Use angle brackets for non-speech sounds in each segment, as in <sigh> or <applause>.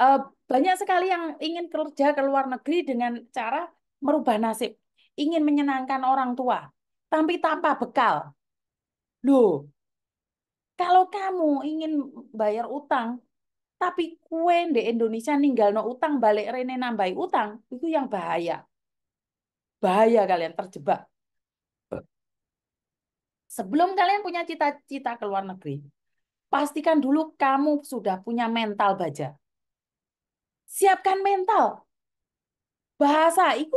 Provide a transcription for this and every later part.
uh, banyak sekali yang ingin kerja ke luar negeri dengan cara merubah nasib, ingin menyenangkan orang tua, tapi tanpa bekal. Loh, kalau kamu ingin bayar utang, tapi kue di Indonesia ninggal no utang balik rene nambahi utang, itu yang bahaya. Bahaya kalian terjebak sebelum kalian punya cita-cita ke luar negeri, pastikan dulu kamu sudah punya mental baja siapkan mental. Bahasa itu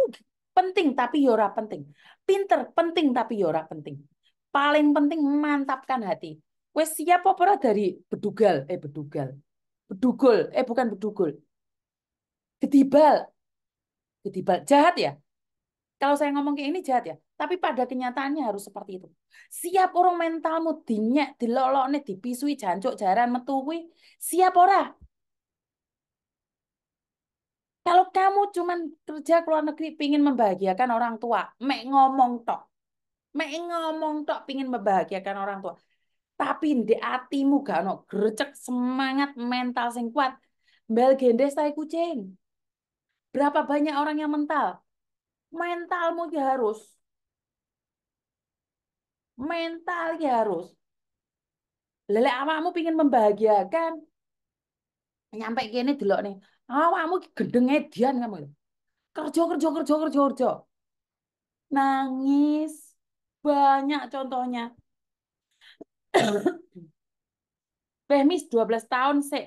penting tapi yora ya penting. Pinter penting tapi yora ya penting. Paling penting mantapkan hati. Wes siap apa dari bedugal eh bedugal. Bedugul eh bukan bedugul. ketibal ketibal jahat ya? Kalau saya ngomong kayak ini jahat ya. Tapi pada kenyataannya harus seperti itu. Siap orang mentalmu dinyak, nih dipisui, jancuk, jaran, metuwi Siap ora? cuman kerja ke luar negeri pingin membahagiakan orang tua. Mek ngomong tok. Mek ngomong tok pingin membahagiakan orang tua. Tapi di hatimu gak ada gercek semangat mental sing kuat. Bel gendes tai kucing. Berapa banyak orang yang mental? Mentalmu ya harus. Mental ya harus. Lele awakmu pingin membahagiakan, nyampe gini delok nih awakmu oh, gendeng edian kamu kerja kerja kerja kerja kerja nangis banyak contohnya Beh mis 12 tahun saya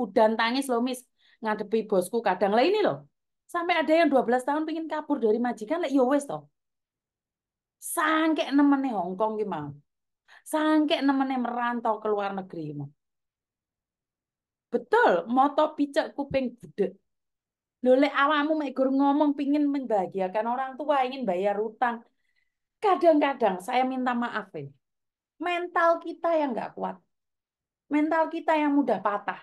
udan tangis loh mis ngadepi bosku kadang lah ini loh sampai ada yang 12 tahun pingin kabur dari majikan lah yo iya wes sangke nemene Hongkong gimana sangke nemene merantau ke luar negeri gimana Betul, moto picek kuping budek. Lole awamu megur ngomong pingin membahagiakan orang tua, ingin bayar utang. Kadang-kadang saya minta maaf ya. Mental kita yang nggak kuat. Mental kita yang mudah patah.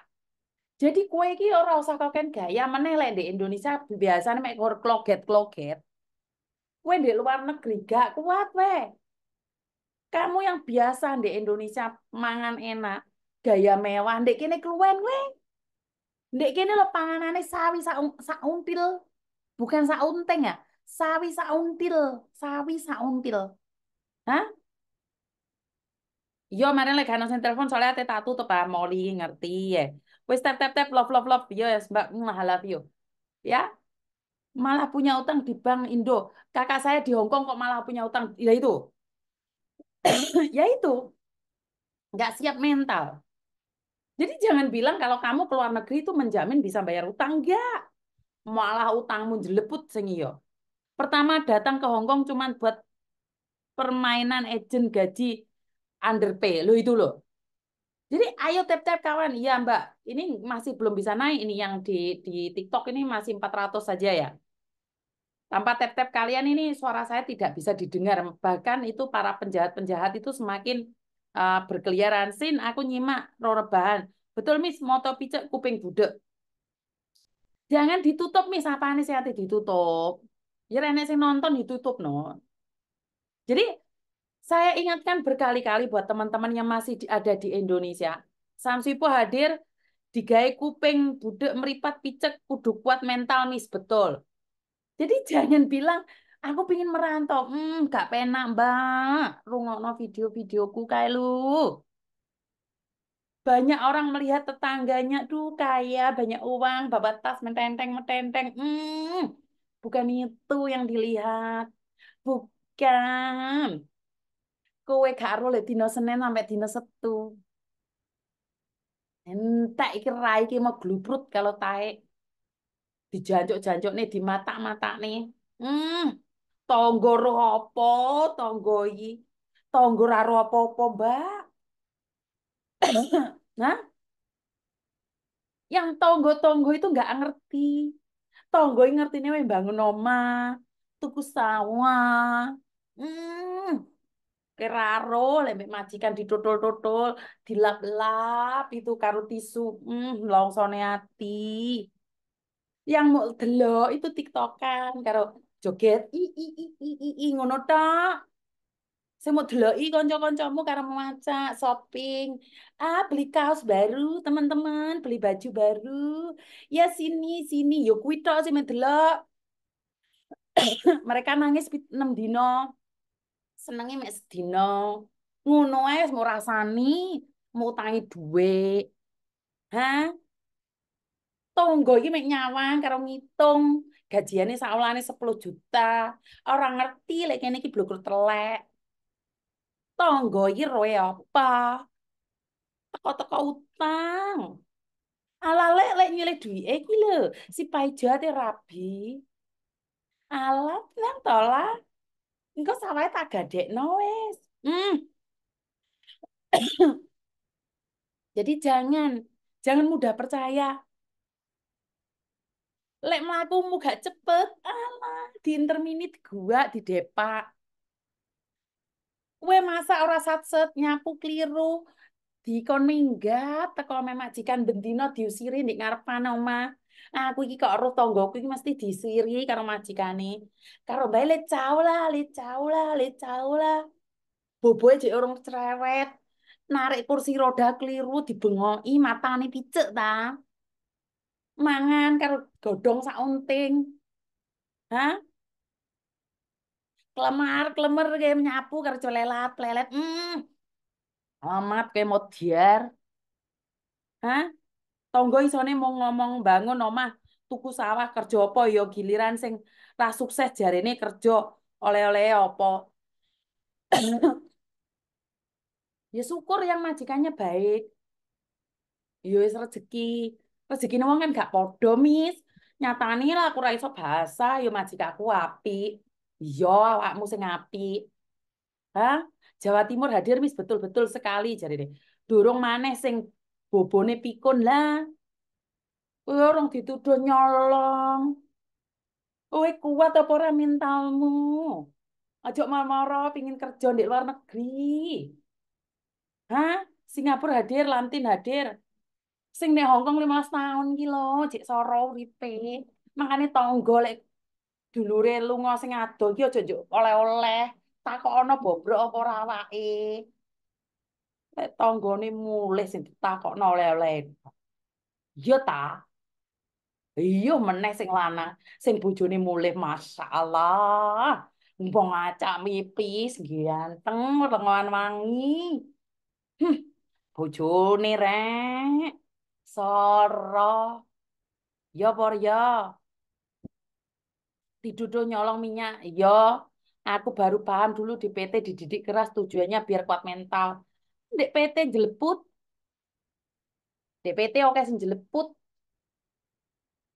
Jadi kue orang orang usah kan gaya menelek di Indonesia biasanya megur kloket kloget-kloget. Kue di luar negeri gak kuat weh. Kamu yang biasa di Indonesia mangan enak, gaya mewah ndek kene kluwen kowe ndek kene lho panganane sawi sak sa until bukan sak unteng ya sawi sak until sawi sak until Hah? Yo, mari lek ana telepon soalnya ate tak tutup ah, Molly ngerti ya. Wis tap tap tap love love love yo yes, Mbak nah, love you. Ya. Malah punya utang di Bank Indo. Kakak saya di Hong Kong kok malah punya utang ya itu. <coughs> ya itu. Nggak siap mental. Jadi jangan bilang kalau kamu keluar negeri itu menjamin bisa bayar utang. Enggak. Malah utangmu jeleput sing iya. Pertama datang ke Hongkong cuman buat permainan agent gaji underpay. Lo itu loh. Jadi ayo tap-tap kawan. Iya mbak, ini masih belum bisa naik. Ini yang di, di TikTok ini masih 400 saja ya. Tanpa tap-tap kalian ini suara saya tidak bisa didengar. Bahkan itu para penjahat-penjahat itu semakin uh, berkeliaran. Sin, aku nyimak rorebahan. Betul, Miss, moto picek kuping budek. Jangan ditutup, Miss, apa ini hati ditutup. Ya renek sih nonton ditutup, no. Jadi, saya ingatkan berkali-kali buat teman-teman yang masih ada di Indonesia. Samsipo hadir digai kuping budek meripat picek kudu kuat mental mis betul. Jadi <laughs> jangan bilang aku pingin merantau. Hmm, gak penak, Mbak. Rungokno video-videoku kayak lu. Banyak orang melihat tetangganya, tuh kaya, banyak uang, bawa tas mententeng mententeng. Hmm, bukan itu yang dilihat. Bukan. Kowe karo le dino Senin sampai dino Sabtu. Entah iki rai iki mau glubrut kalau taek. Dijancuk-jancuk nih di mata-mata nih. Hmm tonggo ropo, tonggoi, i, tonggo raro apa-apa, Mbak. nah, <coughs> yang tonggo-tonggo itu nggak ngerti. Tonggo ngerti nih bangun omah, tuku sawah, hmm, keraro, lembek majikan ditotol-totol, dilap-lap itu karo tisu, hmm, longsone Yang mau delok itu tiktokan karo joget i i i i i, i ngono tok saya mau deloki kanca-kancamu karo maca shopping ah beli kaos baru teman-teman beli baju baru ya sini sini yuk kita sih sing delok <coughs> mereka nangis 6 dino senengnya mes dino ngono ae mau rasani mau tangi duit ha tonggo iki make nyawang karo ngitung gajiannya saulane 10 juta. orang ngerti lek ini ki blokro telek. Tonggo ini roe apa? Teko-teko utang. Ala lek lek nyilih duit iki lho, si pai jate rabi. Alat nang tola. engkau sawahe tak gadek noes Hmm. <coughs> Jadi jangan jangan mudah percaya lek mlakumu gak cepet alah di minit gua di depak We masa ora satset nyapu keliru dikon minggat teko memajikan jikan bendino diusiri di ngarepane omah nah, aku iki kok roh tanggoku iki mesti disiri karo majikane karo bae le cau lah le cau lah le cau lah boboe jek orang cerewet narik kursi roda keliru dibengoki matane picek ta mangan karo godhong sak unting. Ha? klemar klemer kayak menyapu karo celelat, lelet, Hmm. Amat kayak mau diar. Tonggo isone mau ngomong bangun omah tuku sawah kerja apa ya giliran sing ra sukses jarene kerja oleh-oleh apa. <coughs> ya syukur yang majikannya baik. Yo ya wis rezeki rezeki wong kan gak padha mis nih lah aku raiso bahasa bahasa ya majikanku api yo iya, awakmu sing api hah? Jawa Timur hadir mis betul-betul sekali jadi deh durung maneh sing bobone pikun lah kowe orang dituduh nyolong kowe kuat apa ora mentalmu Ajak mal pingin kerja di luar negeri. Hah? Singapura hadir, Lantin hadir sing nek lima 15 tahun kilo lho, soro uripe. Makane tangga lek dulure lunga sing ado ki aja oleh-oleh. Takokno bobrok apa ora awake. Lek tanggane mulai sing ditakokno oleh-oleh. Iya ta? Iya meneh sing lanang, sing bojone mulih masyaallah. Wong acak mipis, ganteng, lengan wangi. Hm, bojone rek. Soro. Yo ya, por yo. Ya. Diduduh nyolong minyak. Yo. Ya, aku baru paham dulu di PT dididik keras tujuannya biar kuat mental. Di PT jeleput. DPT oke sih jeleput.